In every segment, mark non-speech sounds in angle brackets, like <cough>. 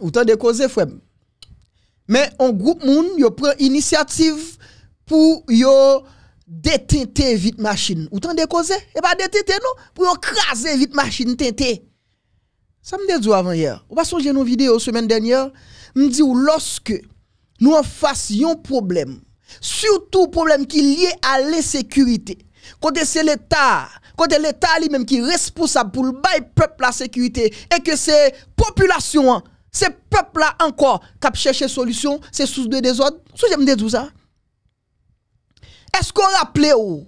autant <clears throat> de causes frère. Mais en groupe moun, yo prend initiative pour yo vite vite machine. Autant de causes et pas non, pour craser vite machine tenter. Ça me dit avant hier. on pas songer nos vidéos semaine dernière, me dit lorsque nous en fassions problème, surtout problème qui lié à l'insécurité. Quand c'est l'État, quand l'État lui-même qui est responsable pour le peuple la sécurité et que c'est population ce peuple là encore qui cherché solution, c'est sous de désordre. je j'aime tout ça. Est-ce qu'on rappelle ou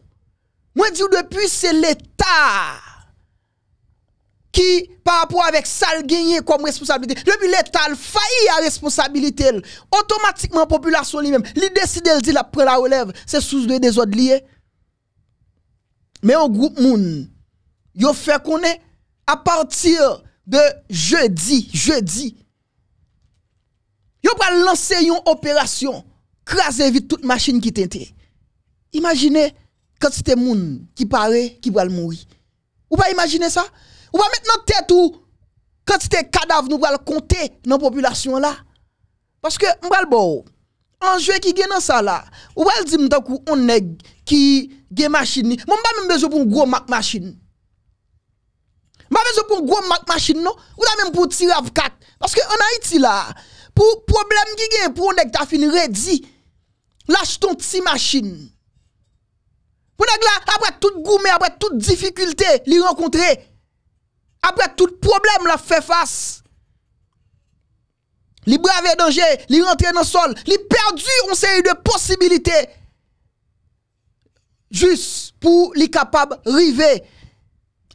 Moi dis depuis c'est l'état qui par rapport avec ça a gagné comme responsabilité. Depuis l'état failli à responsabilité. Automatiquement population lui-même, les décide de dire après la relève, c'est sous de désordre lié. Mais un groupe moun yo fait qu'on est à partir de jeudi, jeudi on va lancer une opération, craser vite toute machine qui tente. Imaginez quand c'était moun qui paraît qui pral mourir. Ou pas imaginer ça Ou pas maintenant tête ou quand c'était cadavre nous pral compter dans population là. Parce que m'pral bon enjeu qui gagne dans ça là. Ou pral dire m'tan kou on nèg qui gagne machine. Mon pas même besoin pour un gros machine. M'a besoin pour un Mac machine non, ou pas même pour tirer 4 parce que en Haïti là pour problème qui gagne, pour nèg ta fin redi, lâche ton petit machine. Pour nèg après toute goumé, après toute difficulté, li rencontrer, après tout problème la fait face. Li brave danger, li rentre dans le sol, li perdu on série de possibilités. Juste pour les capable river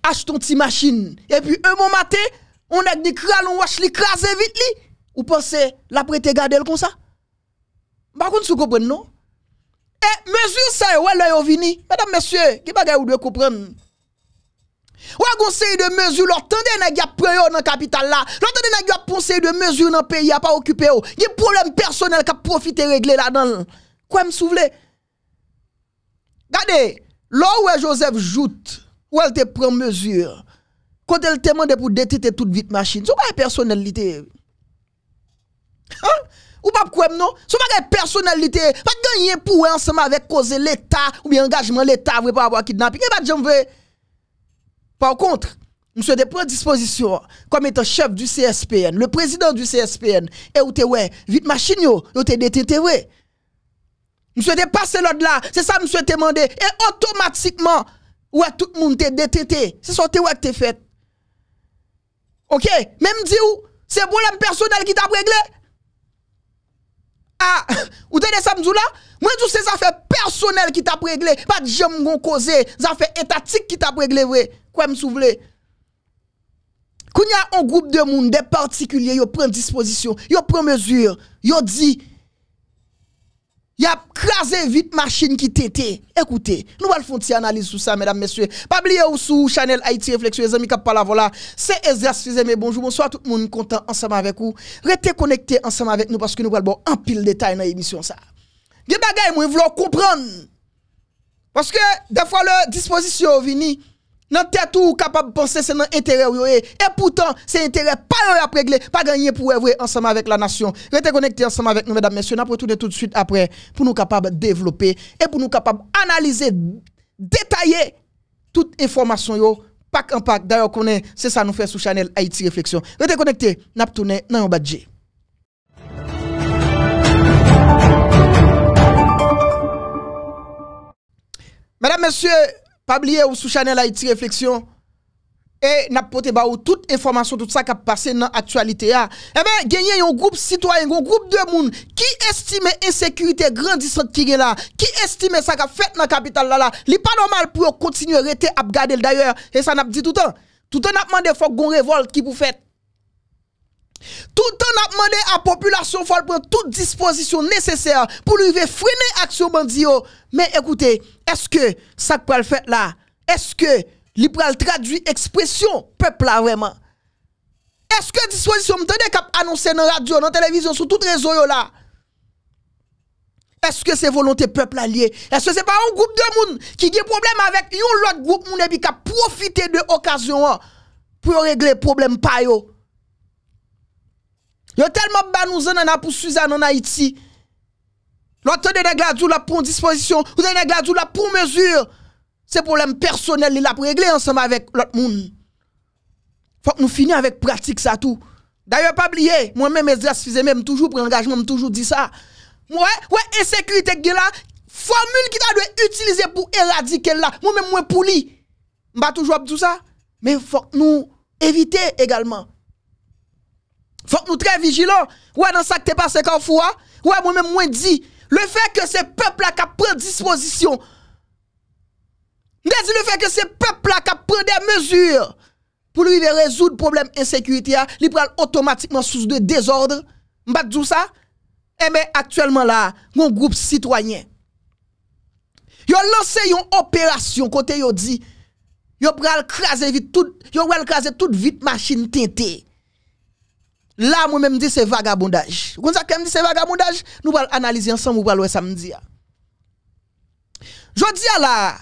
acheter ton petit machine et puis un moment matin on a dit on wash li craser vite li ou pensez la prête garder comme ça Par bah, contre, vous comprenez non Et eh, mesure ça, ou elle est vini. Mesdames, messieurs, qui bagay ou de comprendre a conseil de mesure, l'entendez n'a pas dans la capitale là. L'entendez n'a pas conseil de mesure dans le pays, a pas occupé. Il y a problème personnel qui a profité régler là-dedans. Quoi me souvle? Regardez, là où Joseph joute, ou elle te prend mesure, quand elle te demande pour détruire toute vite machine, c'est pas personnalité. Hein? Ou pas quoi non pas de personnalité, pas gagner pour ensemble avec cause l'État ou bien engagement l'État par rapport à kidnapping. pas eh ben, voulez. Par contre, Monsieur de prendre disposition comme étant chef du CSPN, le président du CSPN, et ou te ouais, vite machine yo, yo te détente ouais. Monsieur passer l'autre là, c'est ça monsieur te demandé, et automatiquement, ouais, tout le monde te détente. C'est ça te que te fait. Ok? Même dit ou, c'est problème personnel qui t'a réglé. Ah, ou t'es ça là, moi tout ces affaires personnelles qui t'a réglé, pas de jambes gon causé, affaires étatique qui t'a réglé vrai. Quoi me souvle? y a un groupe de monde, des particuliers, ils pris disposition, prend pris mesure, ils dit il a crasé vite machine qui tétait. Écoutez, nous allons faire une analyse sur ça, mesdames, messieurs. Pas oublier ou sous Chanel Haïti Réflexion, les amis qui parlent voilà. C'est exercice, mais bonjour, bonsoir tout le monde, content ensemble avec vous. Restez connectés ensemble avec nous parce que nous allons avoir un pile détail dans l'émission ça. Des bagages, moi, vous comprendre. Parce que des fois, le disposition est venue. Dans tête ou capable de penser c'est dans intérêt et e pourtant c'est intérêt pas à régler, pas gagner pour œuvrer ensemble avec la nation. Restez connectés ensemble avec nous mesdames messieurs, nous retourner tout de suite après pour nous capables de développer et pour nous capables analyser détailler toute information yo pack en pack. D'ailleurs c'est ça nous fait sur channel Haïti réflexion. Restez connectés, n'a tourner dans un budget. Mesdames, Messieurs, Pabliye ou sou chanel eh la iti refleksyon. E napote ba ou tout informasyon tout sa ka pase nan aktualite ya. E ben genye yon groub sitwayen, yon groub demoun. Ki estime ensekurite grandisan ki gen la. Ki estime sa ka fet nan kapital la la. Li pa normal pou yo kontinu rete ap gade l dayor. E sa nap di toutan. Toutan nap mande fok gon revolt ki pou fet. Tout le temps, demandé à la population de prendre toutes dispositions nécessaires pour lui freiner l'action Mais écoutez, est-ce que ça peut le faire là? Est-ce que l'Ibral traduit expression peuple là vraiment? Est-ce que disposition m'tende cap annoncer dans radio, dans télévision, sur tout réseau là? Est-ce que c'est volonté peuple allié? Est-ce que c'est pas un groupe de monde qui a problème avec un autre groupe qui a profité de l'occasion pour régler le problème pas a tellement ba nous en a Suzanne en Haïti. L'autre de ou la pour disposition, ou de nèg la pour mesure. C'est problème personnel il a régler ensemble avec l'autre monde. Faut que nous finissions avec pratique ça tout. D'ailleurs pas oublier, moi-même je suis même toujours je engagement, toujours dit ça. Moi, ouais insécurité qui là, formule qui t'a dû utiliser pour éradiquer là. Moi-même moi pour lui. M'pas toujours tout ça, mais faut que nous éviter également. Fok nou tre vijilon, wè nan sa kte pa sek an fwa, wè mwen mwen mwen di, le fek ke se pepl la ka pren disposisyon, ne di le fek ke se pepl la ka pren de mezur, pou lou i ve rezoud problem insekuiti ya, li pral otomatikman sous de dezordre, mbak djou sa, e eh mwen aktuellement la, mwen groupe sitwanyen, yo lansè yon operasyon kote yo di, yo pral krasè tout vit machin tintè, Là, moi-même, dis c'est vagabondage. Vous savez que dit c'est vagabondage? Nous allons analyser ensemble, nous allons samedi. Je dis là,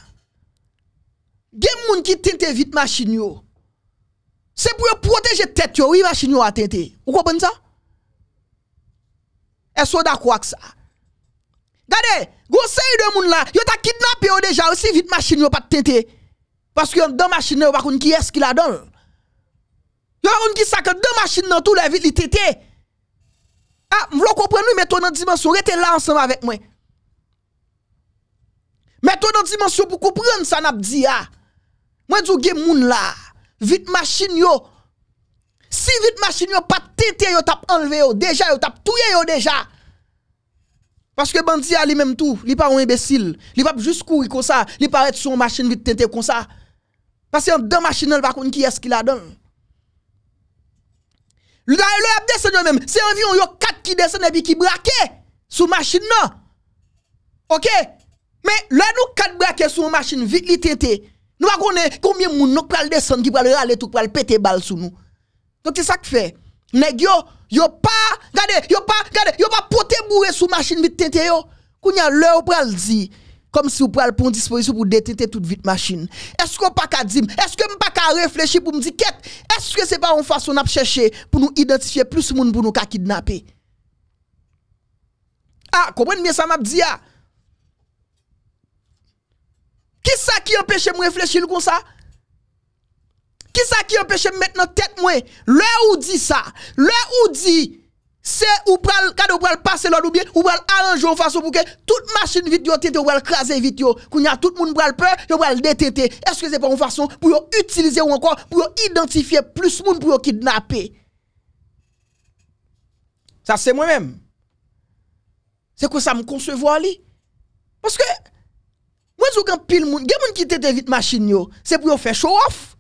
il y a des gens qui tentent vite machine. C'est pour protéger tête, oui, machine a tenté. Vous comprenez ça? Est-ce que d'accord avec ça? Regardez, gros série de monde là, yo t'a kidnappé déjà aussi vite machine yo pas tenter. parce que dans machine yo pas qui est-ce qui la donne? Yon yon ki sakè dè machin nan tout lè vit li tété. Ha, ah, m vlo kompren nou metto nan dimensyon, rete lè ansanm avèk mwen. Metto nan dimensyon pou kompren san ap di ya. Ah. Mwen djou gen moun la, vit machin yo. Si vit machin yo, pa tété yo tap anlè yo, deja yo tap touye yo deja. Paske bandi ya ah, li menm tout, li pa ou embesil. Li pa pou jous kouri kon sa, li pa ou et son machin vit tété kon sa. Paske yon dè machin nan lè bakoun ki yes ki la deng. Le ap descend même, c'est environ yo 4 qui descendent et qui braquent sous machine non. OK Mais là nous 4 sur sous machine vite li tente. Nous avons combien de nous pral descendre qui pral râler tout pral péter balle sous nous. Donc c'est ça qui fait. Mais yo yo pas, regardez, yo pas, regardez, yo pas poté bourré sous machine vite tente yo. Kounya l'heure pral dit Kom si ou pou alpon dispo yisou pou detente tout vit machin. Eske ou pa ka di m? Eske ou pa ka reflechi pou m di ket? Eske ou se pa ou fason ap chèche pou nou identifye plus moun pou nou ka kidnapè? A, ah, komwen miye sa m ap di a? Ki sa ki empèche m ou reflechi nou kon sa? Ki sa ki empèche m mèt nan tèt mwen? Le ou di sa? Le ou di... c'est ou pral cadeau pral passer l'ordre ou bien ou pral arranger en façon pour que toute machine vite yo ou pral craser vite yo qu'on y a tout le monde pral peur yo pral détêter est-ce que c'est pas une façon pour utiliser ou encore pour identifier plus monde pour kidnapper ça c'est moi-même c'est quoi ça me concevoir li parce que moi je qu'un pile monde moun qui tete vite machine yo c'est pour faire show off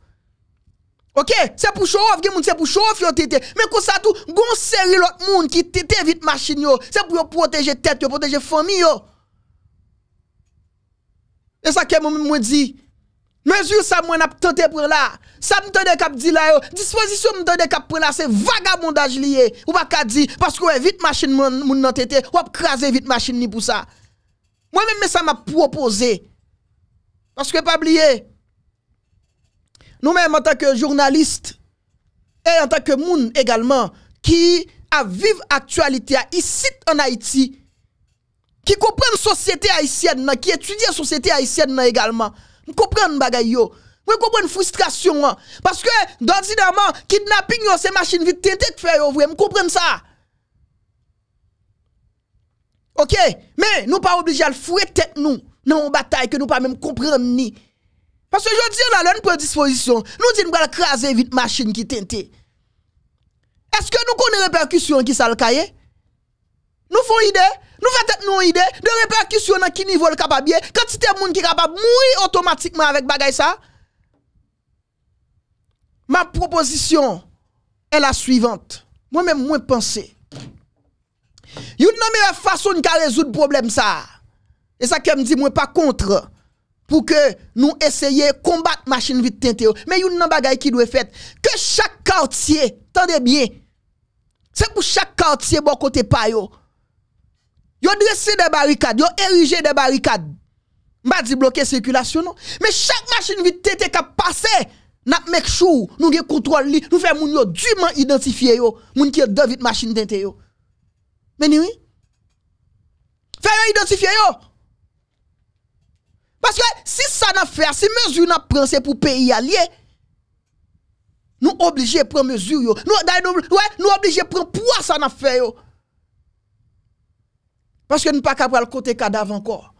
Ok, se pou chowof gen moun, se pou chowof yo tete. Men kousa tou, goun seri lout moun ki tete vit machine yo. Se pou yo proteje tete yo, proteje fomi yo. E sa ke moun mwen mwen di, mezi ou sa mwen ap tete pou la, sa mwen tene kap di la yo, dispozisyon mwen tene kap pou la, se vaga moun daj liye, ou baka di, paskou e vit machine moun nan tete, ou ap krasi vit machine ni pou sa. Mwen mwen mwen sa mwen ap propoze, paskou e pa bliye, nous-mêmes en tant que journalistes et en tant que monde également qui a vive actualité ici en Haïti, qui comprennent société haïtienne, qui étudient la société haïtienne également, nous comprenons choses, nous comprenons la frustration hein. parce que le kidnapping c'est c'est machine vite de fait faire. nous comprenez ça. OK, mais nous pas obligés à le fouetter tête nous dans une bataille que nous pas même comprendre parce que je dis, là, disposition, prédisposition. Nous disons, nous allons craser vite machine qui tente. Est-ce que nous connaissons les répercussions qui sont le Nous faisons idée, nous faisons nous idée de répercussions dans qui niveau le capable. Quand c'est un monde qui est capable de mourir automatiquement avec bagay ça. Ma proposition est la suivante. Moi-même, moi a Une meilleure façon de résoudre le problème ça. Et ça, que me dit, moi pas contre pour que nous essayions de combattre machine vite tente. Mais il y a chose qui doit faite. que chaque quartier, tendez bien, c'est pour chaque quartier bon côté pa yo. Yo dressé des barricades, yo érigé des barricades. M'a dit bloquer circulation mais chaque machine vite tente qui passe n'a make sure nous avons contrôle nous fait moun yo dûment identifier yo, moun ki deux vite machine tente yo. Mais oui. Fait yo identifier yo. Parce que si ça n'a fait, si mesure n'a pris, c'est pour pays allié. Nous obligés de prendre mesure. Nous, nous, obligés de prendre poids ça n'a fait. Parce que nous pas capable de côté cadavre encore.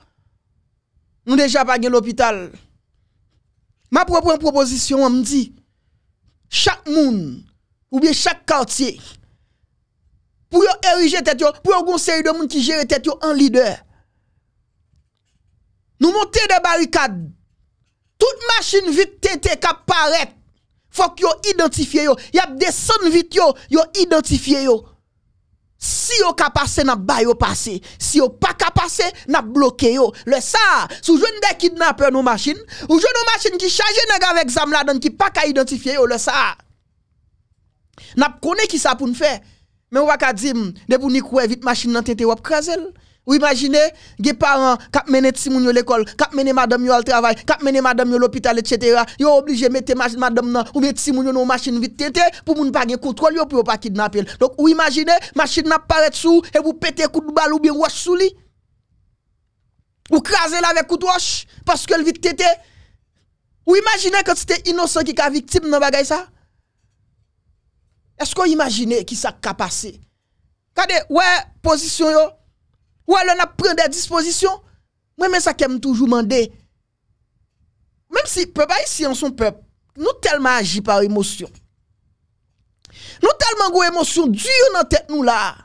Nous déjà pas l'hôpital. Ma propre proposition, on me dit, chaque monde, ou bien chaque quartier, pour ériger tête, pour un conseil de monde qui gère tête en leader. Nous montons des barricades. Toute machine vite tete kap paret. faut que vous yo Y a descend vite yo, yo identifié yo. Si yo ka passé n'a ba yo passé, si yo pas ka passé n'a bloqué yo. Le ça, sous jeune des kidnapper nos machines, ou jeune nos machines qui charge nèg avec zam la donne qui pas ka identifier yo le ça. N'a kone qui ça pour nous faire. Mais on va ka dire, de pour ni vite machine nan tete ou ap krasel. Vous imaginez, les parents qui mènent Simon à l'école, qui mènent madame au travail, qui mènent madame à l'hôpital, etc. Ils sont obligés de mettre madame ou mettre yo dans machine vite tête pour ne pas contrôle pour pas kidnapper. Donc, vous imaginez, machine n'a pas sous et vous pétez coup de balle ou bien wash sous lui. Ou craser là avec coup de wash parce que le vite tete. Vous imaginez que c'était innocent qui est victime dans bagay ça? Est-ce que vous imaginez qui ça a passé? Regardez, ouais, position yo. Ou alors on a pris des dispositions. Moi, mais ça qu'aime toujours demander. Même si peuple en son peuple, nous tellement agis par émotion. Nous tellement go émotion dure dans tête nous là.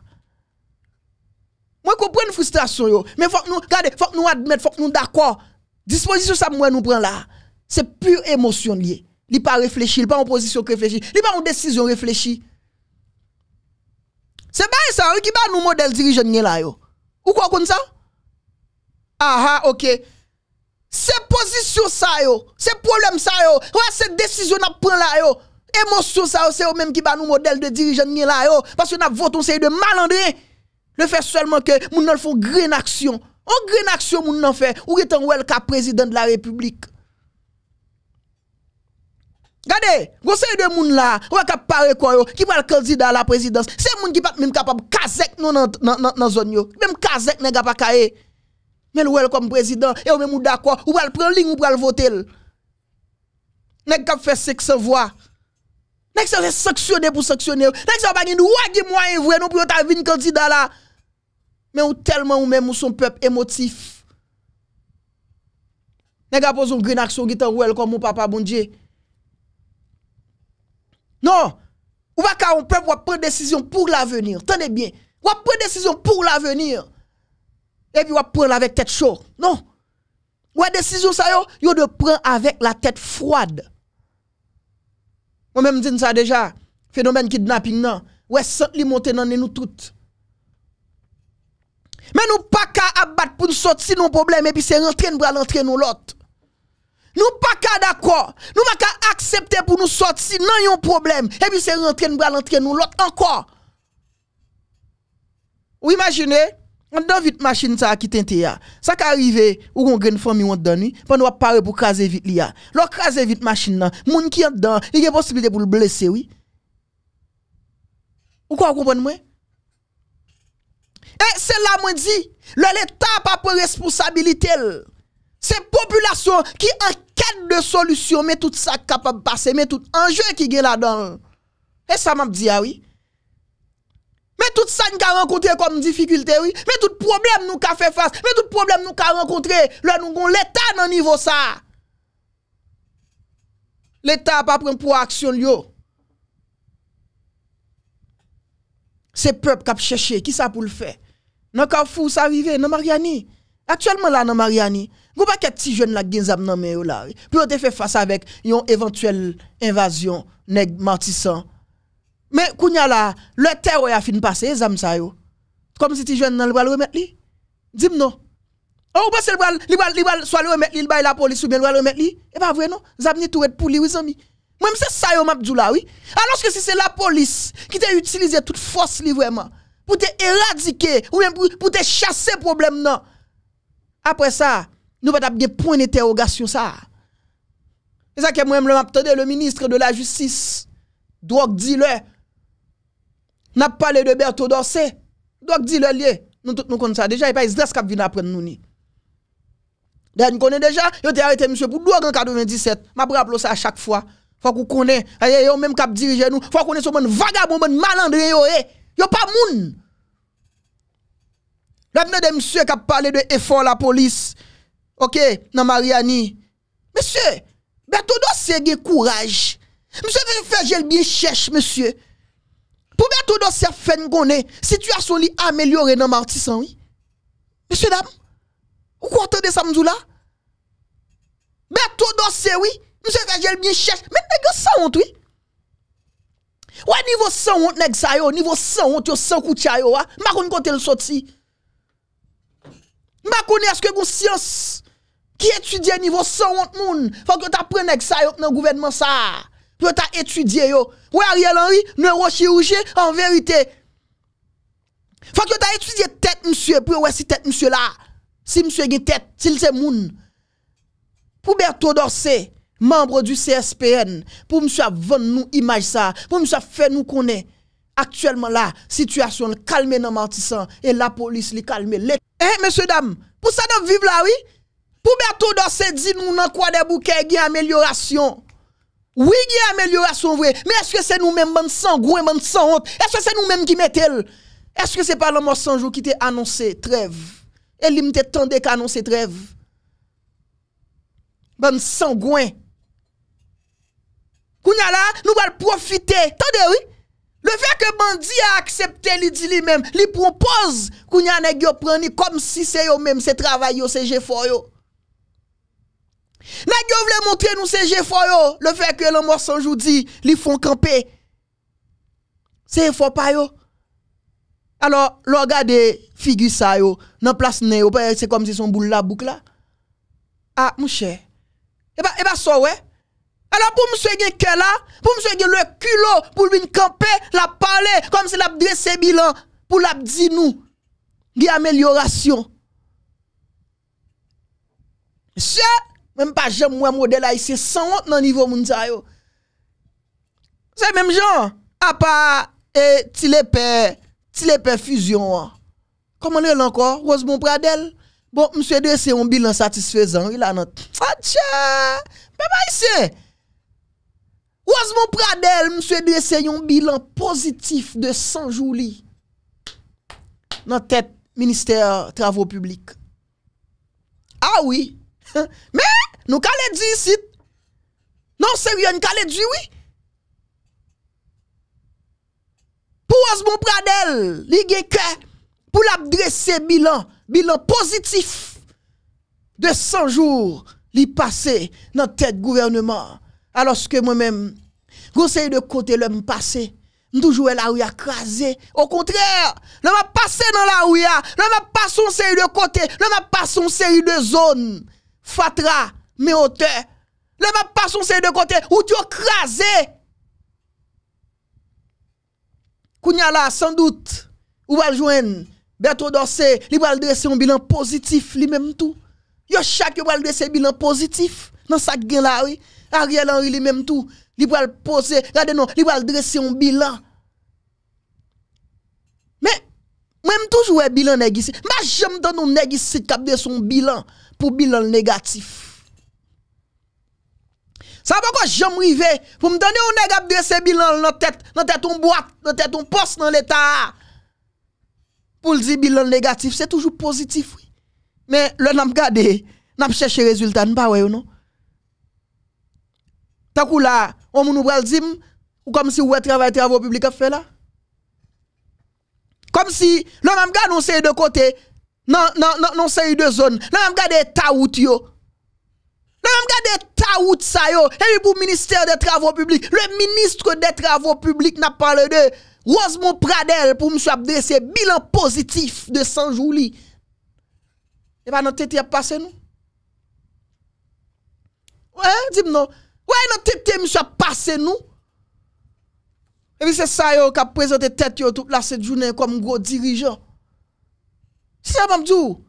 Moi comprends la frustration yo, mais faut que nous regardez, faut que nous admettre, faut nous d'accord. Disposition ça moi nous prend là. C'est pure émotion lié. Il pas réfléchi, il pas en position réfléchie, il pas en décision réfléchie. C'est pas ça qui va nous modèle dirigeant là yo. Ou quoi comme ça? Ah ah, ok. C'est position ça yo, c'est problème ça yo, ouais, c'est décision n'a prend là yo. Émotion ça yo, c'est eux même qui bat nous modèle de dirigeant là yo parce que n'a voté un de malandrins. Le fait seulement que moun nan une grain action. On grain action moun nan fait ou étant ouel le président de la République. Gade, gose yon moun la, wak ap pare kwa yo, ki mwal kanzida la prezidans, se moun ki pat mwen kapap kazek nou nan zon yo, mwen kazek nega pa kaye. Mwen welkom prezidans, yo e mwen mouda kwa, yo mwen pran ling, yo mwen pran votel. Negi kap fesek se vwa, negi se se seksyone pou seksyone yo, negi se wabagin wagim wanyen vwe nou pou yo ta vin kanzida la. Mwen ou telman ou mwen mouson pep emotif. Negi apozon grin aksyon, gitan welkom mwen papa moun diye. Non. Ou pas qu'on peut prendre prendre décision pour l'avenir. Tenez bien. Ou prendre décision pour l'avenir. Et puis ou prendre avec tête chaude. Non. Ou décision ça yo, yo de prendre avec la tête froide. Moi même dit ça déjà. Phénomène kidnapping non. Ouais, sent li monter dans nous toutes. Mais nous pas qu'à abattre pour nous sortir nos problèmes et puis c'est rentrer pour rentrer nous l'autre. Nous pas d'accord. Nous pas accepter pour nous sortir non un problème. Et puis c'est rentrer nous rentrer nous l'autre encore. Vous imaginez on dans vite machine ça qui tente ya. Ça qui arrive ou on une famille on donne pendant va parler pour craser vite là. L'on craser vite machine là, moun qui en dedans, il y a possibilité pour le blesser oui. Ou quoi moi et c'est là moi dit, l'État pas pour responsabilité. C'est population qui en solution, mais tout ça capable de passer, mais tout enjeu qui est là-dedans. Et ça m'a dit, ah oui. Mais tout ça nous avons rencontré comme difficulté, oui. Mais tout problème nous a fait face. Mais tout problème nous avons rencontré. Là, nous avons l'État dans niveau ça. L'État n'a pas pris pour action, yo. C'est peuple qui a Qui ça pour le faire? Dans fou ça arrive. Dans Mariani. Actuellement, là, dans Mariani, vous pas quelques petits jeunes là qui ont là. Puis on fait face avec une éventuelle invasion, nèg martissant. Mais, kounya là, le terreau a fini passer, zam ça yo. Comme si les jeunes pas le bras remettre li. Dis-moi non. On oh, passe le bras, le bras, le bras, soit le remettre li, le la police ou bien le bras remettre li. Et eh pas ben, vrai non. Zam ni tout pour lui, oui, zami. même c'est ça yo m'a là, oui. Alors que si c'est la police qui t'a utilisé toute force li vraiment pour te éradiquer ou même pour, pour te chasser problème non. Après ça, nous pas bien point d'interrogation ça. C'est ça que moi-même m'attendais le ministre de la justice, drogue dealer. N'a parlé de Berthaud Dorsé, drogue dealer lié. Nous tous nous connaissons ça déjà, il pas est-ce qui vient apprendre nous ni. D'ailleurs, nous connaissons déjà, il a arrêté monsieur pour drogue en 97. M'a rappelé ça à chaque fois. Faut qu'on connaisse, même cap diriger nous, faut qu'on connaisse ce monde vagabond, monde malandré yo, a eh. pas monde. Nous des monsieur qui a parlé de effort la police. OK, dans Mariani. Monsieur, tout dossier gen courage. Monsieur veut faire le bien cherche monsieur. Pour tout dossier fait gonné, situation li améliorée dans Martissan oui. Monsieur dame, vous entendez ça m'dou là Beto dossier oui, monsieur fait le bien cherche. Mais nèg sa honte oui. Ouais niveau 100 honte nèg yo, niveau 100 honte yo sans koutia yo, ma kon kote le sorti ne connais est-ce que vous science qui étudie à niveau 100 monde moun? Faut que vous avec ça dans le gouvernement ça. Pour t'a étudié yo. Ariel Henry, neurochirurgien en vérité. Faut que t'a étudié tête monsieur pour voir si tête monsieur là. Si monsieur a tête, s'il c'est monde Pour Berto Dorset, membre du CSPN, pour monsieur vendre nous image ça, pour monsieur faire nous connaître actuellement la situation calmée dans Martissan et la police les calme. Eh, messieurs, dames, pour ça, nous vivre là, oui? Pour bientôt, dans ces dit nous n'en quoi des bouquets, amélioration. Oui, il amélioration, vrai. Mais est-ce que c'est nous-mêmes, même sans gouin honte? Est-ce que c'est nous-mêmes qui mettons? Est-ce que c'est pas le sans jour qui t'a annoncé trêve? Et lui, m'te tendé annoncer trêve. Bonne sangouin. Kounya là, nous allons profiter. Tendez, oui? Le fait que bandit a accepté, lui dit lui-même, il propose qu'on y a un comme si c'est eux-mêmes, c'est travail, c'est effort. N'a voulait montrer vle nous C.G.Foio. le fait que l'on sans jour dit, ils font camper. C'est effort pas yo. Alors, l'on regarde figure ça yo, nan place né ben, c'est comme si son boule la boucle là. Ah, mon cher. Et eh bien et eh bah, ben, ouais. Alors pour monsieur gen là, pour monsieur gen le culot pour venir camper, la parler comme si l'a dressé bilan pour l'a dit nous a amélioration. Monsieur, même pas j'aime moi modèle ici sans honte dans niveau moun sa yo. C'est même genre à part et eh, les Tilepé fusion. Comment est encore Rosemont Pradel Bon, monsieur dressé un bilan satisfaisant, il a notre. Ah, tiens Mais pas ici. Ou az moun pradel mswe dresè yon bilan pozitif de 100 joulis nan tèt Ministèr Travaux Publique? A wè, mè, nou kalè di yisit. Nan sè wè, nou kalè di wè. Pou ou az moun pradel li gè kè pou l ap dresè bilan, bilan pozitif de 100 jouls li pase nan tèt gouvernement Alors que moi-même, conseil de côté l'homme passé, toujours la ouya a craser. Au contraire, l'homme a passé dans la ouya. l'homme a passé une série de côté, l'homme a passé une série de zone Fatra, mais hauteur. L'homme a passé une série de côté où tu as crasé. sans doute, ou va joindre Bertrand Dorsé, il va dresser un bilan positif lui-même tout. Yo chaque va dresser un bilan positif dans sa gain là oui. Ariel Henry lui-même tout, il va le poser, regardez non, il va dresser un bilan. Mais même toujours un bilan négatif. M'a jamais dans nous cap de son bilan pour bilan négatif. Ça va pas jamais arriver pour me donner un négatif de dresser bilan dans tête, dans tête un boîte, dans tête un poste dans l'état. Pour le dire bilan négatif, c'est toujours positif Mais le n'a pas regardé, n'a pas cherché résultat, n'a pas ouais non. Tant que là, on nous pral dim, ou comme si ouais travail travaux publics a fait là. Comme si l'on a regardé on de côté, non non non de zone. L'on a gade taout yo. L'on a taout sa yo. Et pour ministère des travaux publics, le ministre des travaux publics n'a parlé de Rosemont Pradel pour monsieur dresser bilan positif de 100 jours e Et pas notre tête a passé nous. Ouais, dis-moi Ouais, notre nous monsieur, passé nous. Et puis c'est ça, yo, qui a présenté tête, yo, toute la cette journée comme gros dirigeant. C'est ça, Mamdou.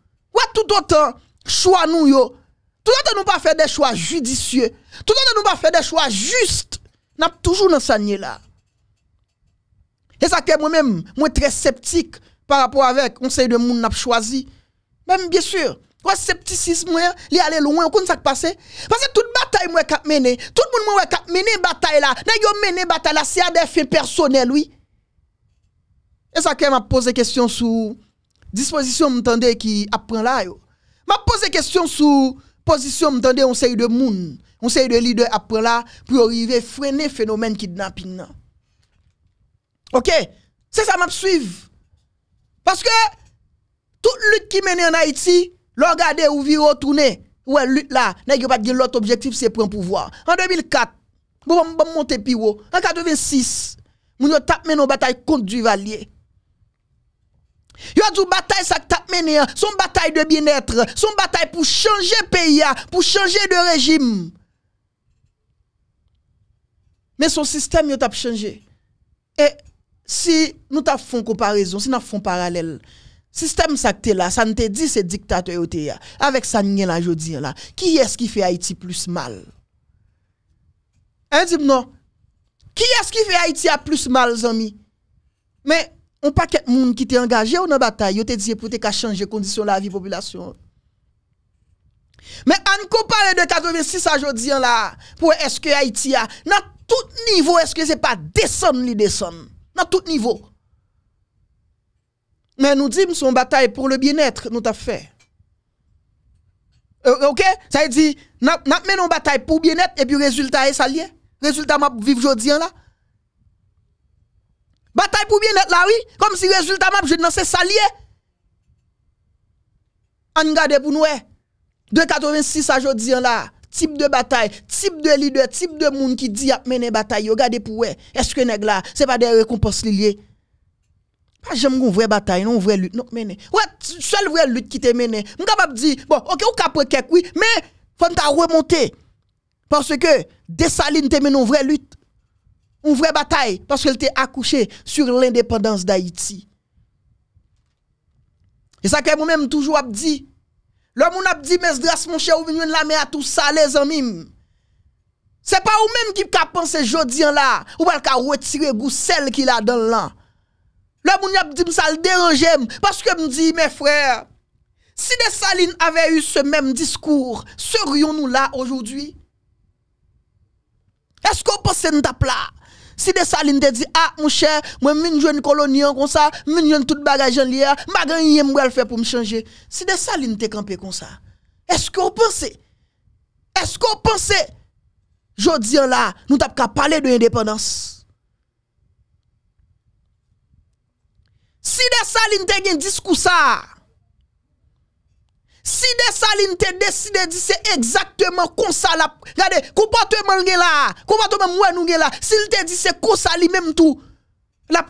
tout autant, choix nous, yo. Tout autant, nous pas faire des choix judicieux. Tout autant, nous pas faire des choix justes. N'a toujours dans ce là. Et ça, moi-même, moi, très sceptique par rapport avec conseil de monde n'a choisi. Même, bien sûr. Quoi scepticisme, li aller loin, on ça qui passe. Parce que toute bataille moi cap mené, tout le monde moi mene mené bataille là. N'ayons yo mené bataille là, c'est à des fins personnelles, oui. Et ça que m'a posé question sur disposition m'tende qui apprend là yo. M'a posé question sur position m'tende on série de moun, on série de leader apprend là pour arriver freiner phénomène kidnapping OK? C'est ça m'a suivre. Parce que toute lutte qui mène en Haïti l'on garde ou vire ou Ouais, lutte là, n'est pas de l'autre objectif c'est prendre pouvoir. En 2004, bon bon monter piro. En 86, moun yo tap bataille contre Duvalier. y a une bataille ça tap son bataille de bien-être, son bataille pour changer le pays, pour changer de régime. Mais son système il changé. Et si nous faisons une comparaison, si nous font parallèle, Système ça là, ça ne te dit c'est dictateur là. Avec ça là jodi là, qui est-ce qui fait Haïti plus mal Hein dit non. Qui est-ce qui fait Haïti plus mal zami Mais on paquet monde qui t'est engagé dans la bataille, yo te dit pour te ka changer condition la vie population. Mais on parle de 86 à jodi là, pour est-ce que Haïti a dans tout niveau est-ce que c'est pas descendre li descendre Dans tout niveau. Mais nous disons que une bataille pour le bien-être, nous t'a fait. Euh, ok? Ça veut dire, nous menons une bataille pour le bien-être et puis résultat est salié. Le Résultat, m'a vivre aujourd'hui hein, là. Bataille pour bien-être là, oui. Comme si résultat, m'a salié. c'est ces saliers. On garde pour nous. Eh. De 86 à aujourd'hui hein, là type de bataille, type de leader, type de monde qui dit à mener bataille, regardez pour eh. est-ce que nèg là, c'est pas des récompenses liées ah, j'aime j'aime, une vraie bataille, non, une vraie lutte, non, mené. Ouais, seule vraie lutte qui t'a mené. Je capable de dire, bon, ok, ou capre quelque oui, mais faut t'a remonter. Parce que Dessaline t'a mené une vraie lutte, une vraie bataille, parce qu'elle t'est accouchée sur l'indépendance d'Haïti. Et ça que moi-même toujours dit, L'homme on a dit, mes grâce mon cher, ou avez la à tout ça, les amis. C'est pas vous-même qui ka pense jodi en là, ou pas ka retirer le qui la dans là. Là, moun yap dit ça le dérange parce que me dit mes frères, si des salines avaient eu ce même discours, serions-nous là aujourd'hui Est-ce qu'on pense nous là si des salines te dit ah mon cher, moi une jeune colonie hein, comme ça, une jeune toute bagage en l'air, m'a vais le faire pour me changer. Si des salines te campé comme ça, est-ce qu'on pense Est-ce qu'on pense Jodi hein, là, nous t'ap parler de l'indépendance. Si des te gen dit ça, si salines te décide di se exactement comme ça la, gade, comportement gen la, comportement mwen nou gen la, s'il te di se kon sa li même tout, la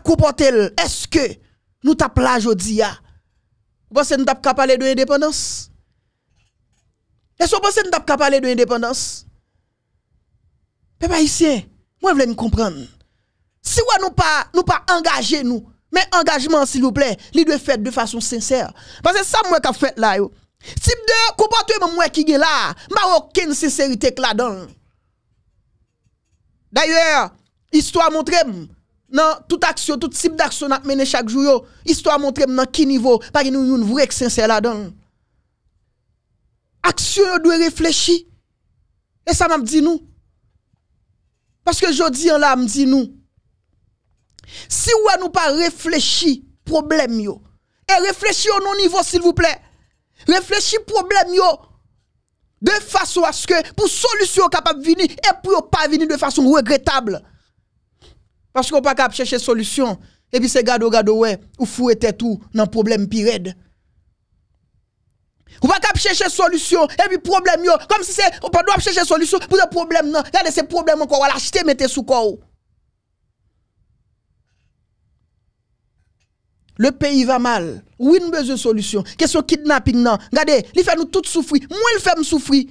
Est-ce que... Nous la là aujourd'hui Vous pensez que nous avons parler de l'indépendance, Est-ce que vous pensez nous parler de l'indépendance, Peuple haïtien, moi je veux nous comprendre. Si nous ne nous pas engagés nous engagement, s'il vous plaît, il doit faire de façon sincère. Parce que ça, moi, qu'a fait là, yo. Type de comportement, moi, qui est là, ma aucune sincérité là-dedans. D'ailleurs, histoire montre dans toute action, tout type d'action qu'on mené chaque jour, histoire histoire montre dans quel niveau, parce que nous, une vraie sincère là-dedans. Action, doit réfléchir. Et ça m'a dit nous. Parce que je dis en là, me dit nous. Si vous nous pas réfléchi problème yo, et réfléchir au non-niveau, s'il vous plaît. Réfléchis problème yo. De façon à ce que pour solution capable venir et pour pas venir de façon regrettable. Parce qu'on pas capable chercher solution et puis c'est gado gado ouais ou fouetter tout dans problème pirède. On pas capable chercher solution et puis problème yo comme si c'est on pas doit chercher solution pour le problème non. Regardez ces problèmes encore on l'acheter mettez sous corps. Le pays va mal. Oui, nous besoin de solution. Question kidnapping, non. Regardez, il fait nous tous souffrir. Moi, il fait me souffrir.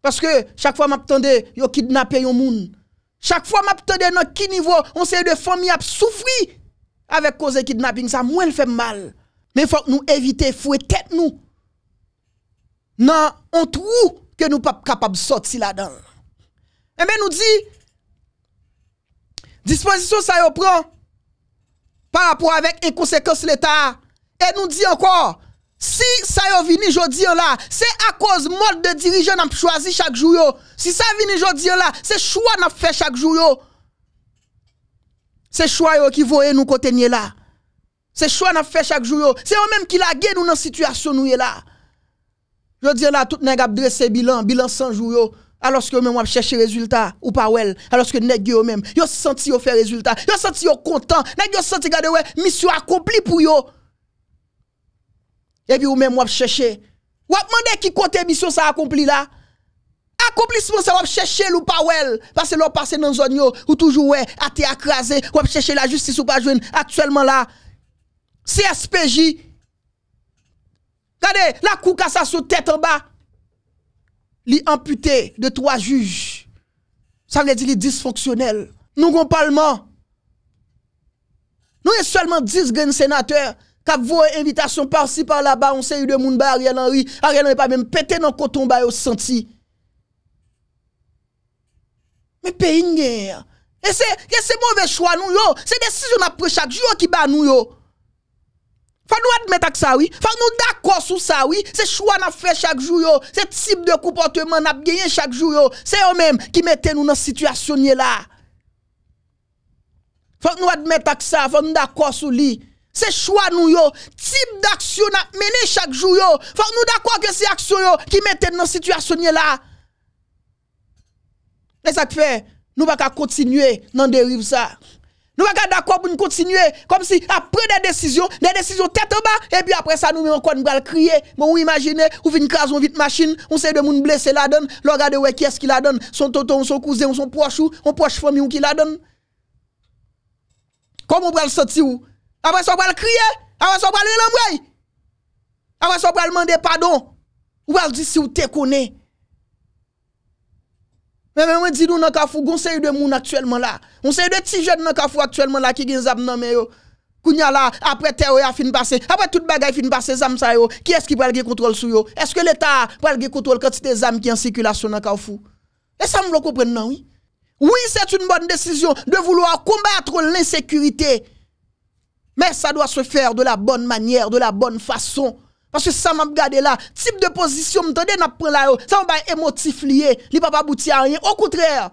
Parce que chaque fois, il yo kidnappé yon monde. Chaque fois, m'attendais, dans qui niveau, on sait de famille a souffrir avec cause kidnapping, ça, moi, il fait mal. Mais il faut que nous éviter, fouet tête nous. Non, on trouve... que nous pas capables de sortir là-dedans. Et eh bien, nous dit, disposition ça yo prend par rapport avec de l'État. Et nous dit encore, si ça y vini jodi là, c'est à cause mode de dirigeant n'a choisi chaque jour Si ça vini jodi là, c'est choix n'a fait chaque jour C'est choix qui voyait nous côté là. C'est choix n'a fait chaque jour C'est eux même qui la nous dans situation nous là. Je dis là tout n'a a dressé bilan, bilan sans jour alors que même on cherche résultat ou pas well alors que nèg yo même yo senti yo fait résultat yo senti yo content nèg yo senti garde ouais mission accomplie pour yo et puis ou même on chercher ou demander qui côté mission ça accompli là accomplissement ça va chercher ou pas parce que l'on passe dans zone yo ou toujours ouais a été écrasé ou chercher la justice ou pas jeune actuellement là CSPJ Regardez, la cour sous tête en bas li amputé de trois juges. Ça veut dire qu'il est dysfonctionnel. Nous avons parlement. Nous avons seulement 10 grands sénateurs qui ont invitation par-ci par-là-bas. On sait de monde Ariel Henry. Ariel Henry pas même pété dans le coton au bah, senti. Mais pays une Et c'est mauvais choix nous yo. C'est décision après chaque jour qui bat nous yo. Faut nous admettre que ça oui, faut nous d'accord sur ça oui, c'est choix n'a fait chaque jour yo, c'est type de comportement n'a gagné chaque jour c'est eux mêmes qui mettent nous dans situation là. Faut nous admettre que ça, faut nous d'accord sur lui. C'est choix nous yo, type d'action n'a mené chaque jour yo, faut nous d'accord que c'est action yo qui mettent nous dans situation là. Et ça fait nous pas continuer dans dérive ça. Nous regardons d'accord pour nous continuer comme si après des décisions, des décisions tête en bas et puis après ça nous mettons encore nous va crier. Bon vous imaginez, vous venez craser une vite machine, on sait de monde blessé la donne, vous regardez ouais qui est-ce qui la donne, son tonton, son cousin, son proche ou son proche famille ou qui la donne. Comment on va le sortir Après ça on va le crier, après ça on va le l'embray. Après ça on va demander pardon. Ou va dire si vous te connu mais même dit nous dans Kafou, on sait de moun actuellement là. On sait de petits jeunes dans Kafou actuellement là qui gen zam nan Après yo. Kounya là après terre a fin passer, après tout bagaille fin passer zam sa yo. Qui est-ce qui va le contrôle sur yo Est-ce que l'État va le contrôle quantité zam qui en circulation dans Kafou Et ça me comprendre non oui. Oui, c'est une bonne décision de vouloir combattre l'insécurité. Mais ça doit se faire de la bonne manière, de la bonne façon. Paske sa m ap gade la, tip de pozisyon m tende nap pren la yo. Sa m bay emotif liye, li pa pa bouti a enye. O koutrèr.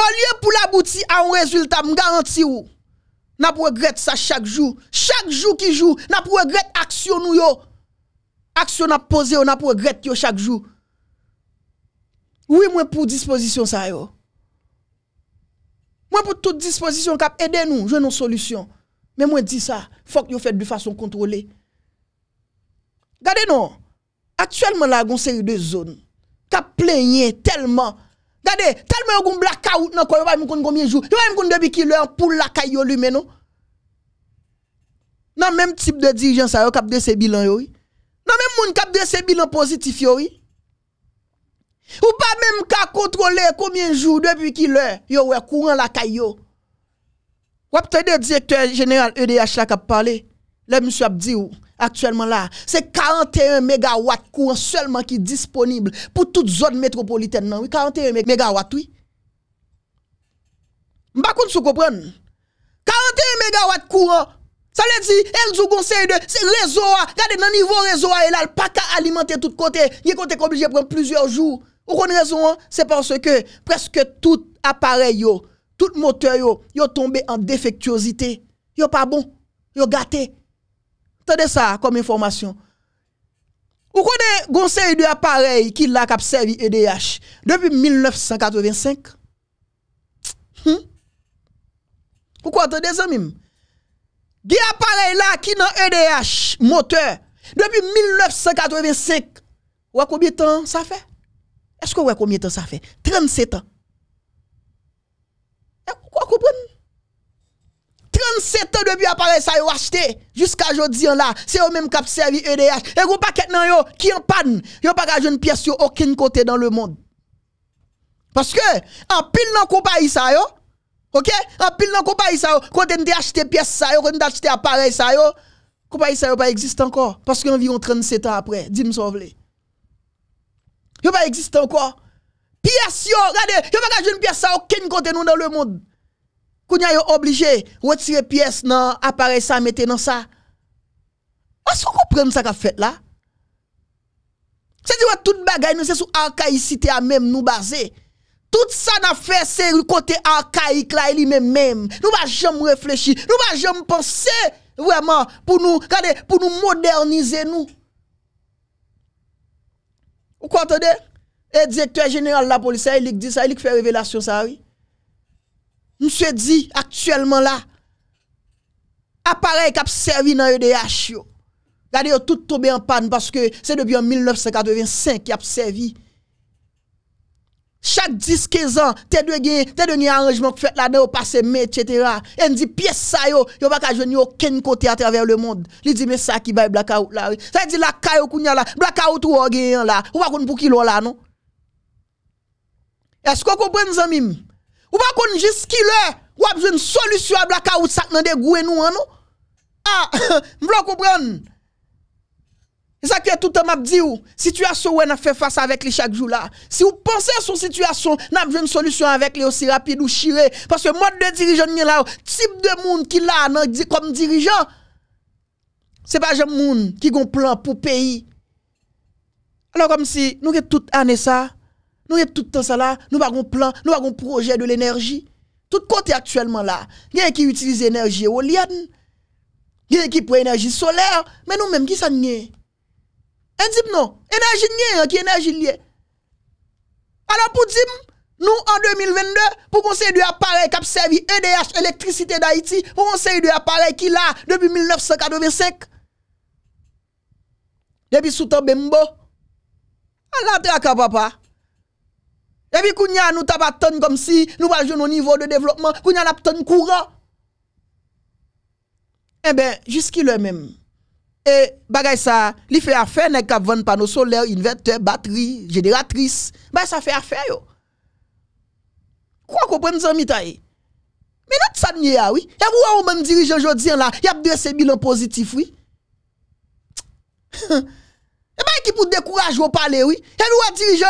O liye pou la bouti a un rezultat m garanti yo. Nap regret sa chak jou. Chak jou ki jou, nap regret aksyon nou yo. Aksyon nap pose yo, nap regret yo chak jou. Ou e mwen pou dispozisyon sa yo? Mwen pou tout dispozisyon kap ede nou, jwen nou solisyon. Men mwen di sa, fok yon fè de fason kontrole. Gade nou, aktuelman la goun se yon de zon, ka plenye telman, gade, telman yon goun blaka out nan kwa yon pa yon mwen kon gomin jou, yon mwen kon debi ki lè an pou laka yon lume nou. Nan menm tip de dirijans a yon kapde se bilan yon. Nan menm moun kapde se bilan pozitif yon. Ou pa menm ka kontrole komin jou debi ki lè, yon wè kou an laka yon. Ou le directeur général EDH là qui a parlé, le monsieur a actuellement là, c'est 41 MW courant seulement qui est disponible pour toute zone métropolitaine. Non, oui, 41 MW, oui. Je ne pas 41 MW courant ça veut dire, elle joue conseil de réseau, regardez dans le niveau réseau, elle a pas qu'à alimenter tout côté, il côté obligé de prendre plusieurs jours. Ou la raison, hein? c'est parce que presque tout appareil yo, tout moteur yo, yo tombé en défectuosité. Yo pas bon, yo gâté. Tenez ça comme information. Vous connaissez conseil de appareil qui l'a cap servi EDH depuis 1985. Hmm? Pourquoi attendez ça même Des là qui dans EDH moteur depuis 1985. Ou combien de temps ça fait Est-ce que vous combien de temps ça fait 37 ans. 37 ans depuis appareil ça a acheté jusqu'à aujourd'hui là c'est eux même cap ont servi EDH et vous paquet nan yo qui en panne yo pas une pièce sur aucun côté dans le monde parce que en pile dans compagnie ça yo OK en pile dans compagnie ça yo quand on acheté pièce ça yo quand on acheté appareil ça yo compagnie ça yo pas existe encore parce qu'environ 37 ans après dis-moi ne yo pas existe encore pièce yo regardez yo pas une pièce ça aucun côté nous dans le monde Kounya yo obligé retirer pièce dans appareil ça mettre dans ça. Est-ce que vous ça qu'a fait là C'est à dire toute bagaille nous c'est sous archaïcité à même nous baser. Tout ça n'a fait c'est le côté archaïque là lui même même. Nous pas jamais réfléchir, nous pas jamais penser vraiment pour nous regardez pour nous moderniser nous. Vous comprenez Et directeur général de la police, il dit ça, il fait révélation ça oui. Monsieur dit actuellement là, appareil qui a servi dans EDH. Regardez, tout tombé en panne parce que c'est depuis 1985 qu'il a servi. Chaque 10-15 ans, t'es de gagner, t'es de arrangement fait là-dedans, passé, etc. Et e dit, pièce ça yo, yo pas qu'à jouer aucun côté à travers le monde. Il dit, mais ça qui va être blackout là. Ça dit, la kayo kounya là, blackout ou gagne là. Ou pas qu'on pour kilo là, non? Est-ce qu'on comprend, amis? Ou pas qu'on le? ou a besoin de solution à ou ça dans des goûts nous hein, non Ah, <laughs> m'vla comprendre. C'est ça que tout le temps m'a dit ou situation ou a fait face avec les chaque jour là. Si vous pensez à son situation, n'a besoin de solution avec les aussi rapide ou chire. parce que mode de dirigeant là, type de monde qui la comme dirigeant c'est pas jamais monde qui gon plan pour pays. Alors comme si nous avons toute année ça nous sommes tout le temps ça là, nous avons un plan, nous avons un projet de l'énergie. Tout côté actuellement là, il y a qui utilise l'énergie éolienne, il y a qui prend l'énergie solaire, mais nous même qui ça n'y est dit non, énergie n'y hein, qui énergie lié Alors pour dire, nous, en 2022, pour conseiller de appareil qui a servi EDH électricité d'Haïti, pour conseiller de appareil qui là depuis 1985. Depuis sous Bembo. Alors, ah, tu à papa. Et puis, Kounia, nous pas comme si nous pas au niveau de développement. kounya la attend courant. Eh bien, jusqu'à même. Et, bagay ça, li fait affaire, nek kap vendre panneau solaire, inverteur, batterie, génératrice. Bah, ça fait affaire, yo. Quoi qu'on prenne zami taille? Mais notre ça ah oui. Et vous, même dirigeant aujourd'hui, là, y a deux bilan positif, oui. <laughs> Et eh bien, qui pour décourager au parler oui. Et nous, dirigeants,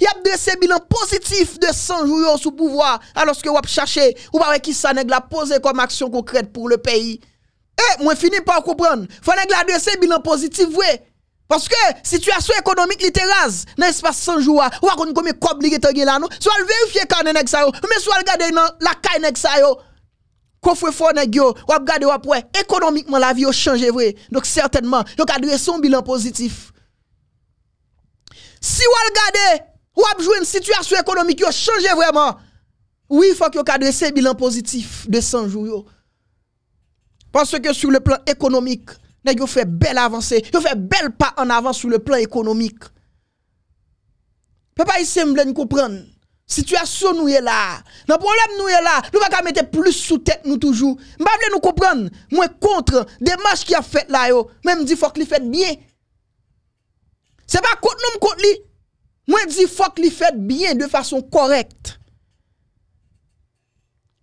il y a dressé bilan positif de 100 jours sous pouvoir. Alors que vous cherchez, ou pas qui ça nèg la poser comme action concrète pour le pays. Eh, moi, fini par comprendre. Faut nèg la dressé bilan positif, oui. Parce que situation économique littérale, dans l'espace 100 jours, ah. ou quoi combien de cobbles là, non? Soit le vérifier quand nèg ça, mais soit le garder dans la caille nèg ça, Kofwe fo nèg yo, wap garder ou économiquement la vie a changé vrai. Donc certainement, a ka un bilan positif. Si vous regardez, vous avez joué une situation économique qui a changé vraiment, oui, il faut que vous adressez un bilan positif de 100 jours. Parce que sur le plan économique, vous fait belle avancée, vous fait belle pas en avant sur le plan économique. Papa, il semble nous comprendre. Situation nous est là. Le problème nous est là. Nous ne pas mettre plus sous tête nous toujours. pas nous comprendre. Moi contre démarche qui a fait là même Même dit faut qu'il fait bien. Se pa kont nou m kont li, mwen di fok li fet byen de fason korekt.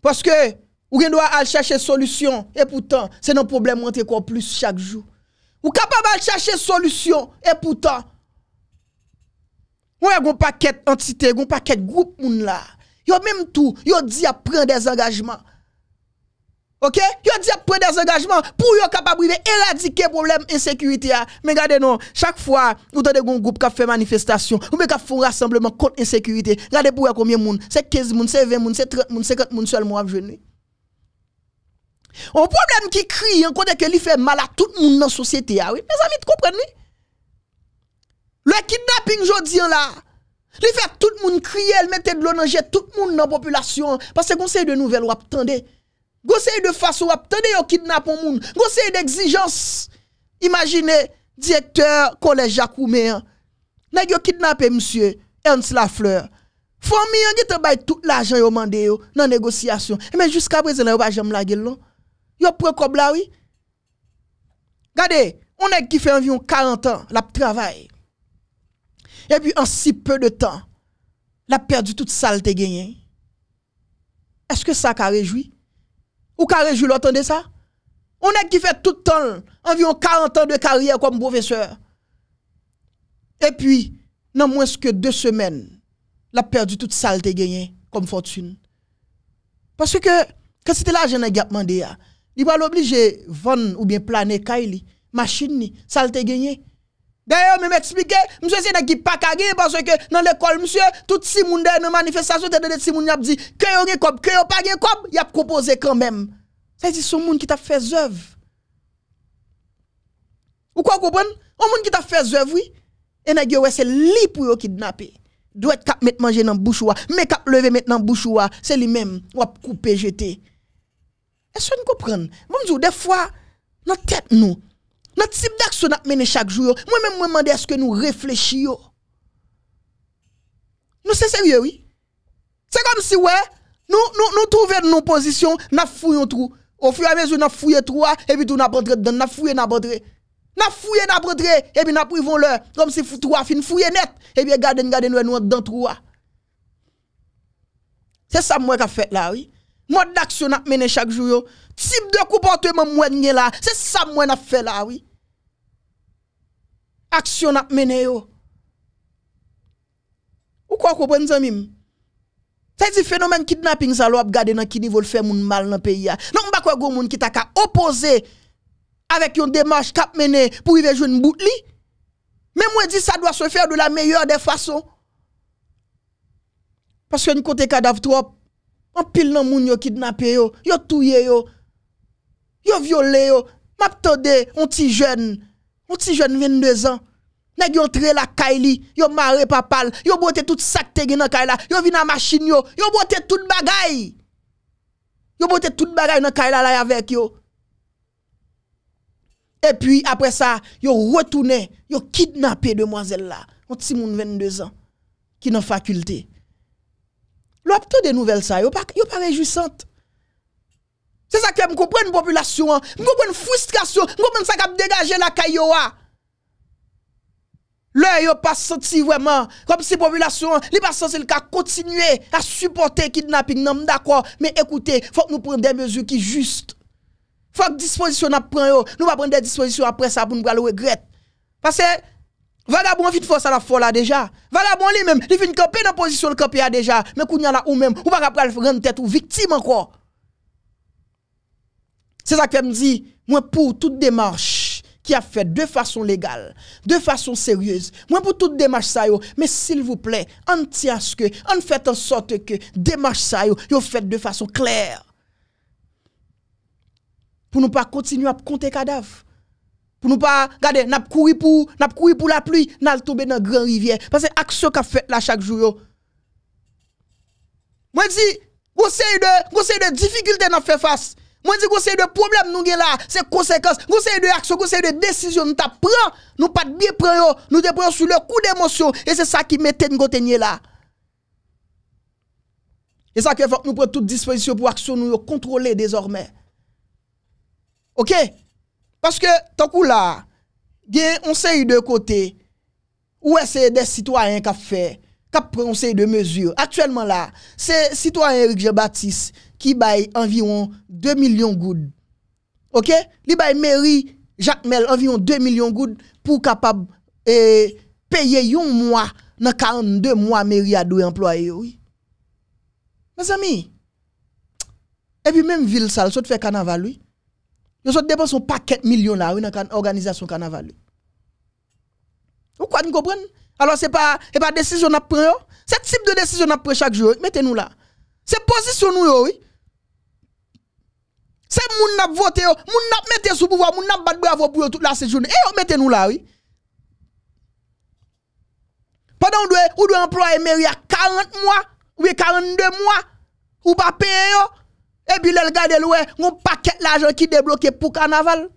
Paske ou gen do a al chache solusyon, e poutan, se nan problem mwante kon plus chak jou. Ou kapab al chache solusyon, e poutan, mwen a goun paket antite, goun paket goun moun la. Yo menm tou, yo di a pren desangajman. Ok? Yo dit des engagements pour yo capable éradiquer problème insécurité Mais regardez non, chaque fois nous tande un groupe qui fait manifestation, ou bien qui fait rassemblement contre insécurité. Regardez pour combien de monde, c'est 15 moun c'est 20 moun c'est 30 c'est 50 monde seulement ap Un problème qui crie, en hein, connaît que fait mal à tout le monde dans la société. Ah oui. Mes amis, comprenez Le kidnapping jodi hein, là, li fait tout le monde crier, il mettait de l'eau dans tout le monde dans la population parce que conseil de nouvelles ou attendez. Gosey de façon à obtenir yon kidnapping un monde. Gosey d'exigence. Imaginez, directeur collège Jacques Roumain. Hein. Nèg kidnappé monsieur Ernst Lafleur. Famille yon hein, tout l'argent yo mandé yo dans négociation. Eh, mais jusqu'à présent yon pas jamais la gueule Yo prend comme la oui. Regardez, on a qui fait environ 40 ans la travail. Et puis en si peu de temps, la perdu toute saleté gagnée. Est-ce que ça a réjoui ou carré lui l'entendez ça? On est qui fait tout le temps, environ 40 ans de carrière comme professeur. Et puis, dans moins que deux semaines, la perdu toute salle gagnée gagné comme fortune. Parce que, quand c'était l'argent n'a demandé, il va l'obliger vendre ou bien planer Kylie, machine, saleté te gagné. D'ailleurs, je m'expliquer, monsieur, c'est qui pas carré parce que dans l'école, monsieur, tout si monde dans la manifestation, tout si monde a dit que yon gen kop, que yon pas gen kop, y a proposé quand même. C'est dit son monde qui t'a fait œuvre. Ou quoi comprendre? Un monde qui t'a fait œuvre, oui. Et n'a ouais, c'est lui pour yon kidnapper. Doit être mettre manger dans bouche mais kap lever maintenant bouche c'est lui-même, ou couper jeter. Est-ce que vous comprenez? Moi, des fois, notre tête nous, notre type d'action nous mené chaque jour, moi-même, moi, demande est-ce que nous réfléchissons. Nous, c'est sérieux, oui. C'est comme si, ouais, nous, nous, nous trouvons nos positions, nous fouillons tout. Au fur et à mesure, nous fouillons trois, et puis nous rentrons dedans, nous fouillons, nous Nous fouillons, nous et puis nous privons l'heure. comme si trois, fin fouillons net, et puis nous gardons, nous, nous, dans trois. C'est ça, moi, qu'a fait là, oui. Mode d'action, nous mené chaque jour, le Type de comportement, moi, là, c'est ça, moi, je fait là, oui action à mené yo. Ou quoi comprendre ça dire C'est du phénomène kidnapping ça l'op garder dans qui niveau le faire moun mal dans pays a. Non pas quoi gros moun qui t'a ka avec une démarche cap mener pour y jouer une boutli. Mais moi dit ça doit se faire de la meilleure des façons. Parce que nous côté cadavre trop en pile nan moun yo kidnappé yo, yo touye yo, yo violé yo. M'a un petit jeune, on petit jeune 22 ans Nèg yo la kaili, yo mare papal, yo bote tout sac te gen nan kaila, yo vin nan machine yo, yo bote tout bagay. Yo bote tout bagay nan kaila la avec yo. Et puis après ça, yo retourné, yo kidnappé demoiselle là, un petit 22 ans qui nan faculté. L'opto de nouvelles ça, yo pas yo pas réjouissante. C'est ça que me comprendre population, me hein. une frustration, me comprendre ça qui dégager la caille ah. Le n'a pas senti vraiment, comme si la population n'a pas senti le cas continuer à supporter le kidnapping. Non, d'accord. Mais écoutez, il faut que nous prenions des mesures qui justes. Il faut que disposition nous prenions. Nous ne prendre des dispositions après ça pour nous le regretter. Parce que, vagabond vite force à la folle déjà. bon lui-même, il vient camper dans la position de camper déjà. Mais il y a là ou même, ou pas capable de tête ou victime encore. C'est ça que je me dis, moi pour toute démarche ki a fè de fason legal, de fason seryèz, mwen pou tout demache sa yo, mwen s'il vous plè, an tia skè, an fèt an sote kè, demache sa yo, yo fèt de fason klèr, pou nou pa kontinu ap kontè kadav, pou nou pa gade nap koui pou, nap koui pou la pluy, nal toube nan gran rivyè, panse akso ka fèt la chak jou yo, mwen si, gosey de, gosey de, difikilte nan fè fass, Moi, je dis que de problème, nous là, c'est conséquence, conseil de action, conseil de décision, nous ne prend, nous pas bien prend, nous te prenons sur le coup d'émotion, et c'est ça qui mettait nous là. Et ça qui que nous prenons toute disposition pour action, nous contrôler désormais. Ok? Parce que, tant que là, on sait de côté, ou c'est des citoyens qui ont fait, qui ont pris de mesures. Actuellement là, c'est citoyen Eric Jean-Baptiste, qui baille environ 2 millions de OK Li baille mairie Jacques Mel environ 2 millions de pour capable de eh, payer un mois dans 42 mois mairie à deux employés oui. Mes amis. Et puis même ville ça, saute fait carnaval oui. Ils ont dépensé un paquet millions là dans organisation carnaval. Vous comprenez Alors c'est pas une pas décision n'a prend. C'est type de décision n'a prend chaque jour. Mettez-nous là. C'est position nous oui. C'est moun n'a voté, moun n'a mette sous pouvoir, moun n'a de bravo pour toute la saison. Et mettez nous là, oui. Pendant ou doit ou doit employer mairie à 40 mois ou 42 mois ou pas payer et puis le de le on paquet l'argent qui débloqué pour carnaval.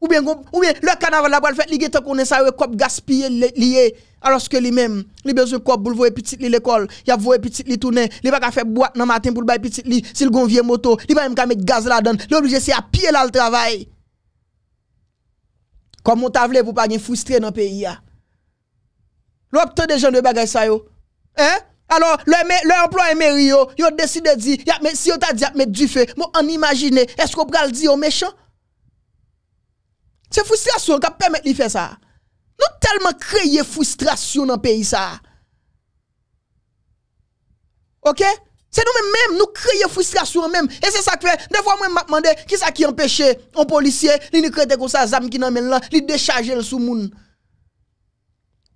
Ou bien ou bien le carnaval fait, va le faire ligue tant qu'on est ça gaspiller lié alors que lui-même, il a besoin de pour voir l'école, il a voué petit lit tourner, il pas faire boîte dans matin pour faire petit lit, s'il gon vieux moto, il pas même mettre gaz là-dedans, il est obligé c'est à pied là le travail. Comme on t'a voulu pour pas être frustré dans le pays là. L'obtention des gens de bagage ça yo. Hein? Alors, l'emploi le, le mairie, yo, yo décide de dire, mais si on t'a dit, mettre du feu, moi, on imagine, est-ce qu'on peut le dire aux méchants? C'est frustration qui permet de faire ça. Nou telman kreye frustrasyon nan peyi sa. Ok? Se nou men menm, nou kreye frustrasyon menm. E se sakre, defwa mwen matmande, ki sa ki empeshe? Un polisye, li ni krete kon sa zam ki nan men lan, li dechaje el sou moun.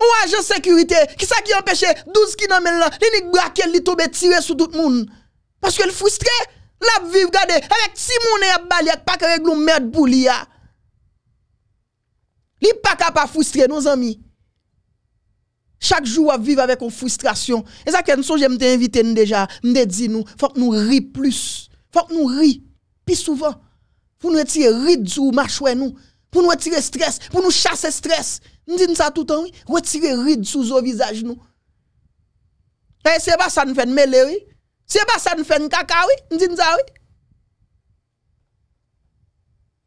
Un ajean sekurite, ki sa ki empeshe? Douz ki nan men lan, li ni brake li tobe tire sou tout moun. Paske el frustre, la viv gade, avek si moun e yab baliak, pa ke regloun merd pou li ya. Li pas capable frustrer nos amis. Chaque jour, on vivre avec une frustration. Et ça, que nous me j'aime invité déjà, m'te dit nous, faut que nous ri plus. Faut que nous ri plus souvent. Pour nous retirer ri du nos nous. Pour nous retirer stress, pour nous chasser stress. Nous disons ça tout le temps, oui. Retirer ride sous nos visage nous. Eh, c'est pas ça nous fait mêler, oui. C'est pas ça nous fait caca, oui. Nous disons ça,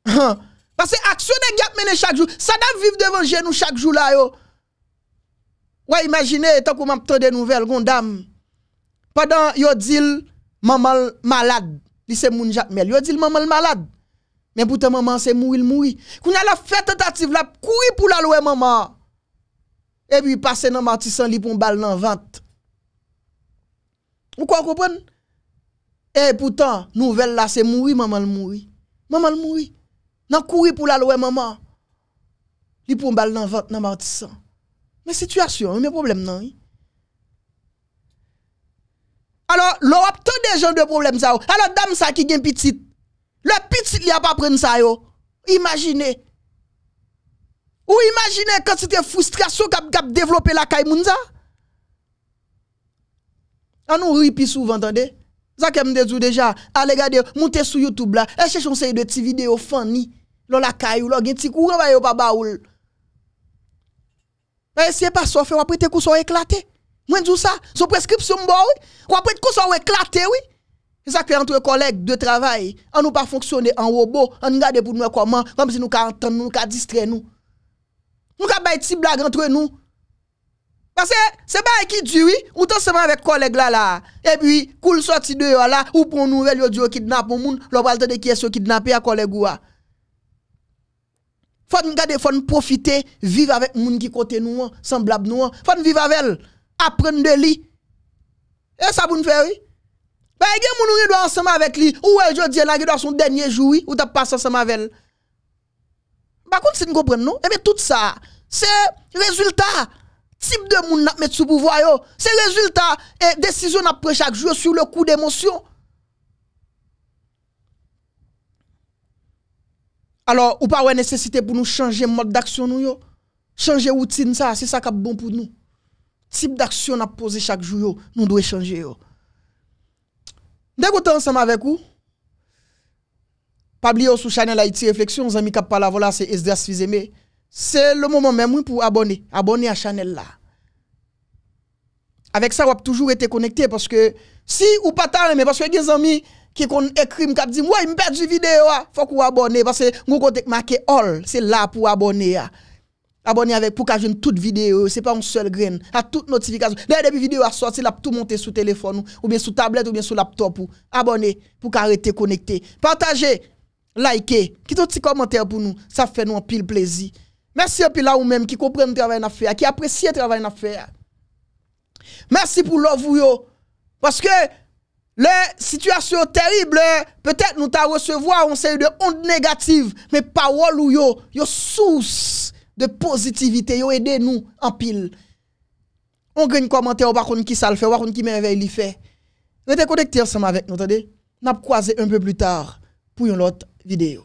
oui. Hein? Pase aksyon e gap mene chakjou. Sadam viv devanje nou chakjou la yo. Woy imagine etan kou map trade nouvel gondam. Padan yo dil mamal malad. Li se moun jatmel. Yo dil mamal malad. Men poutan mamal se mouil moui. Kou nye la fete tativ la koui pou la loue mamal. Ebi yi pase nan matisan li pou mbal nan vant. Ou kwa koupen? E poutan nouvel la se moui mamal moui. Mamal moui. Nan kouri pou la loue maman. Li pou mbal nan vant nan mantisan. Men sitwasyon, men problem nan yi. Alo, lor ap ton dejan de problem sa yo. Alo dam sa ki gen pitit. Le pitit li ap ap pren sa yo. Imajine. Ou imajine kon si te fustrasyo kap kap devlope la kay moun sa. An nou ripi sou vantande. Zake mdezou deja. Ale gade, mou te sou Youtube la. Eche chon se yi de ti video fan ni. Lò lakay ou, lò gen ti kou yon va yon pa ba oul. E si e pa sofe, wap prete kousan wè klate. Mwen djou sa, sou preskripsyon mbo wè. Wap prete kousan wè klate wè. E sa kwe antre koleg, dwe travay, an nou pa fonksyone an wobo. An nga depou nou e koman, vam si nou ka antan nou, nou ka distre nou. Nou ka bay ti blag antre nou. Pase, se bay ki di wè, mwen tan seman wè koleg la la. E bi, koul sa ti de yo la, ou pou nou vel yo di yo kidnap ou moun. Lò palte de kyes yo kidnap ya koleg ou a. faut nous garder, faut nous profiter, vivre avec gens qui côté nous, semblable nous, faut vivre avec elle, apprendre de lui. Et ça vous nous faire, oui. Ben, il y a gens qui ensemble avec lui, ou elle, je dis, là, doit son dernier jour, ou t'as passé ensemble avec elle. Par contre, si nous comprenons, non, eh bien, tout ça, c'est résultat. Type de moun n'a met sous pouvoir, c'est résultat et décision après chaque jour sur le coup d'émotion. Alors, ou pas ouais nécessité pour nous changer mode d'action nous yo. Changer routine ça, c'est ça qui est bon pour nous. Type d'action à poser chaque jour nous devons changer yo. Dès que ensemble avec vous, pas oublier sur channel Haïti réflexion, amis qui parlent voilà c'est Esdras Fizeme. C'est le moment même pour abonner, abonner à channel là. Avec ça, vous avez toujours été connecté parce que si ou pas tard, mais parce que des amis qui kon écrit m'cap dit moi perd du vidéo faut qu'on abonne. parce que nous côté marqué all c'est là pour abonner abonner avec pour qu'ajoute toute vidéo c'est pas une seule grain à toute notification là depuis vidéo a sorti là tout monter sous téléphone ou bien sous tablette ou bien sur laptop ou abonner pour qu'arrêter connecté partager liker qui ton petit commentaire pour nous ça fait nous un pile plaisir merci à pile là ou même qui comprennent le travail n'a qui apprécie le travail n'a merci pour l'ouvre parce que le situation terrible, peut-être nous t'a recevoir on série de ondes négatives, mais parole ou yo, yo source de positivité, yo aidez nous en pile. On gagne commentaire, on va qui ça le fait, on va qui merveille il fait. Restez connectés ensemble avec nous, On va croiser un peu plus tard pour une autre vidéo.